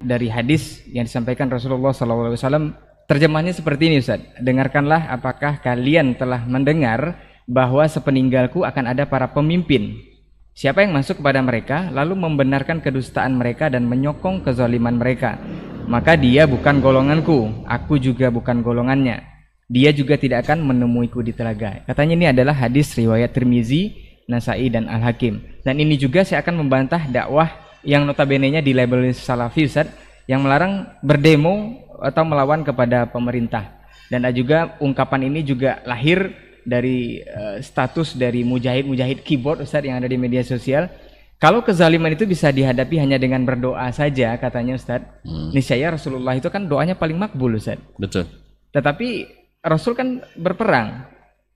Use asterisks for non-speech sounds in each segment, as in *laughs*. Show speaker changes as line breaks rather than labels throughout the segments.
dari hadis yang disampaikan Rasulullah SAW terjemahnya seperti ini Ustaz dengarkanlah apakah kalian telah mendengar bahwa sepeninggalku akan ada para pemimpin siapa yang masuk kepada mereka lalu membenarkan kedustaan mereka dan menyokong kezaliman mereka maka dia bukan golonganku aku juga bukan golongannya dia juga tidak akan menemuiku di telaga katanya ini adalah hadis riwayat Tirmizi Nasai dan Al-Hakim dan ini juga saya akan membantah dakwah yang notabene-nya di label salafi Ustaz yang melarang berdemo atau melawan kepada pemerintah. Dan juga ungkapan ini juga lahir dari uh, status dari mujahid-mujahid keyboard Ustaz yang ada di media sosial. Kalau kezaliman itu bisa dihadapi hanya dengan berdoa saja katanya Ustaz. Hmm. Niscaya Rasulullah itu kan doanya paling makbul Ustaz. Betul. Tetapi Rasul kan berperang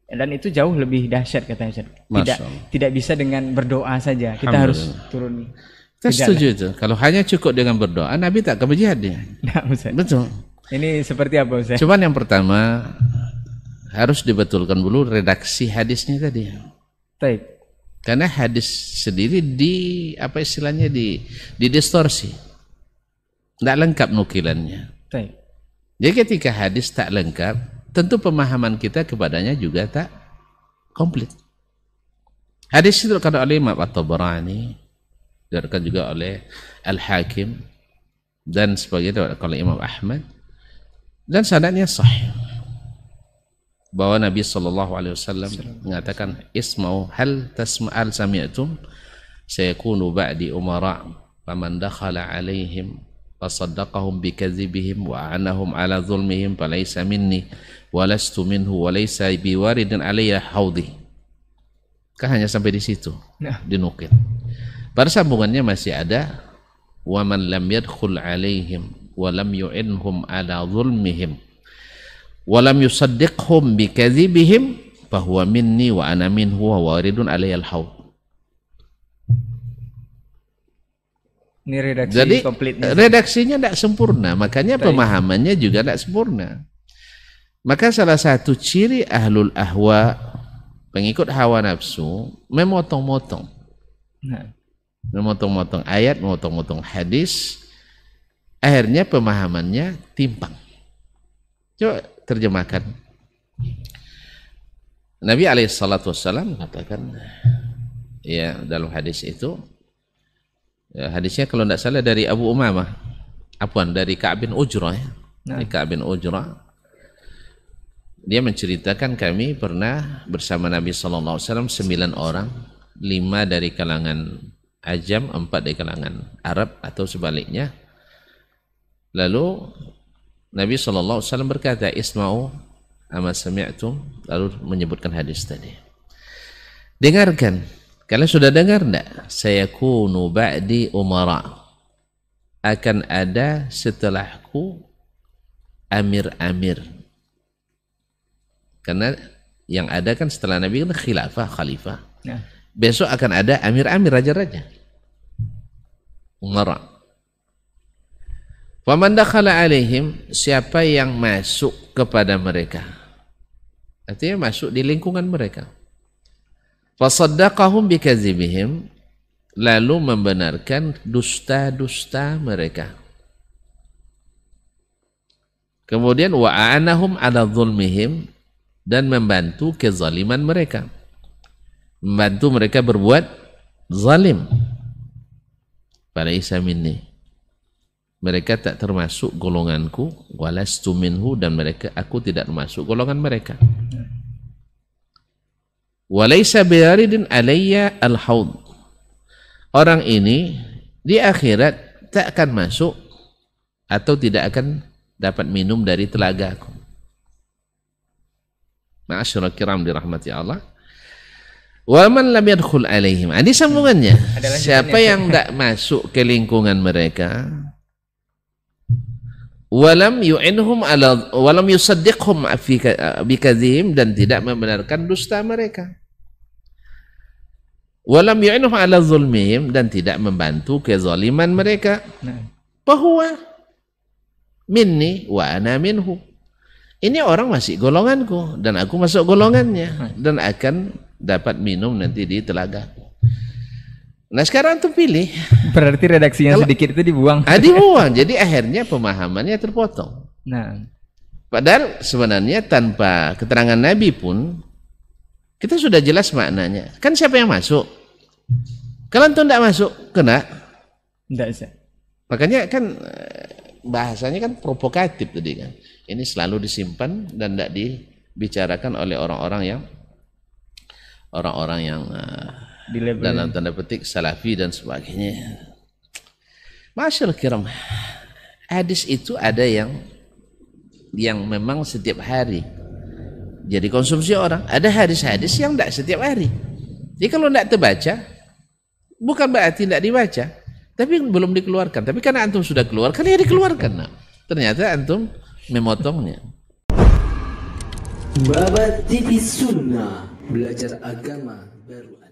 dan itu jauh lebih dahsyat katanya Ustaz. Tidak tidak bisa dengan berdoa saja. Kita harus turun saya setuju
itu. Kalau hanya cukup dengan berdoa, Nabi tak akan berjihad dia.
Tidak, *laughs* nah, Ustaz. Betul. Ini seperti apa Ustaz? Cuman
yang pertama harus dibetulkan dulu redaksi hadisnya tadi. Baik. Karena hadis sendiri di apa istilahnya di distorsi. Tidak lengkap nukilannya. Baik. Jadi ketika hadis tak lengkap, tentu pemahaman kita kepadanya juga tak komplit. Hadis itu kalau oleh Imam At-Tabarani diriwayatkan juga oleh Al-Hakim dan sebagainya oleh Imam Ahmad dan sanadnya sahih bahwa Nabi Shallallahu Alaihi Wasallam mengatakan ismau hal al sami'atum sayakunu ba'di umara faman dakhala alaihim fasaddaqahum bikadzibihim wa anahum ala zulmihim falaysa minni walastu minhu walaysa biwaridin alayya haudhi kan hanya sampai di situ di ya. dinukil pada sambungannya masih ada waman lam yadkhul alaihim wa lam yu'inhum ala zulmihim wa lam yusaddiqhum bikadzibihim Bahwa minni wa ana minhu wa waridun alayyal haud.
Ini redaksi Jadi komplitnya.
redaksinya tidak sempurna, makanya Baik. pemahamannya juga tidak sempurna. Maka salah satu ciri ahlul ahwa, pengikut hawa nafsu, memotong-motong. Nah memotong-motong ayat, memotong-motong hadis, akhirnya pemahamannya timpang. Coba terjemahkan. Nabi alaihissalatu wassalam mengatakan ya dalam hadis itu ya, hadisnya kalau tidak salah dari Abu Umamah apuan dari Ka'ab bin Ujrah ya. Nah. Ka'ab bin Ujrah dia menceritakan kami pernah bersama Nabi saw sembilan orang, lima dari kalangan ajam empat dari kalangan Arab atau sebaliknya lalu Nabi SAW berkata isma'u Amat sami'tum lalu menyebutkan hadis tadi dengarkan kalian sudah dengar tidak saya kunu ba'di umara akan ada setelahku amir-amir karena yang ada kan setelah Nabi kan khilafah, khalifah. Ya. Besok akan ada amir-amir raja-raja. Umara. Faman dakhala alaihim, siapa yang masuk kepada mereka. Artinya masuk di lingkungan mereka. Fasaddaqahum bikazibihim, lalu membenarkan dusta-dusta mereka. Kemudian wa'anahum ala zulmihim dan membantu kezaliman mereka. Membantu mereka berbuat zalim. Falaisa minni. Mereka tak termasuk golonganku, walastu minhu dan mereka aku tidak termasuk golongan mereka. Walaisa biaridin alayya al-haud. Orang ini di akhirat tak akan masuk atau tidak akan dapat minum dari aku. Ma'asyurah kiram dirahmati Allah Waman lam yadkhul alaihim. Ah, ini sambungannya. Siapa yang tidak masuk ke lingkungan mereka, walam yu'inhum ala walam yusaddiqhum fi bikadzihim dan tidak membenarkan dusta mereka. Walam yu'inhum ala zulmihim dan tidak membantu kezaliman mereka. Bahwa minni wa ana minhu. Ini orang masih golonganku dan aku masuk golongannya nah. dan akan dapat minum nanti di telaga. Nah sekarang tuh pilih. Berarti redaksinya Kalau, sedikit itu dibuang. Ah, dibuang. *laughs* Jadi akhirnya pemahamannya terpotong. Nah. Padahal sebenarnya tanpa keterangan Nabi pun kita sudah jelas maknanya. Kan siapa yang masuk? Kalian tuh tidak masuk, kena. Tidak bisa. Makanya kan eh, bahasanya kan provokatif tadi kan. Ini selalu disimpan dan tidak dibicarakan oleh orang-orang yang orang-orang yang uh, dalam tanda petik salafi dan sebagainya. Masyaallah kiram. Hadis itu ada yang yang memang setiap hari jadi konsumsi orang. Ada hadis-hadis yang tidak setiap hari. Jadi kalau tidak terbaca, bukan berarti tidak dibaca, tapi belum dikeluarkan. Tapi karena antum sudah keluarkan, ya dikeluarkan. Nah, ternyata antum memotongnya. Babat TV Sunnah belajar agama baru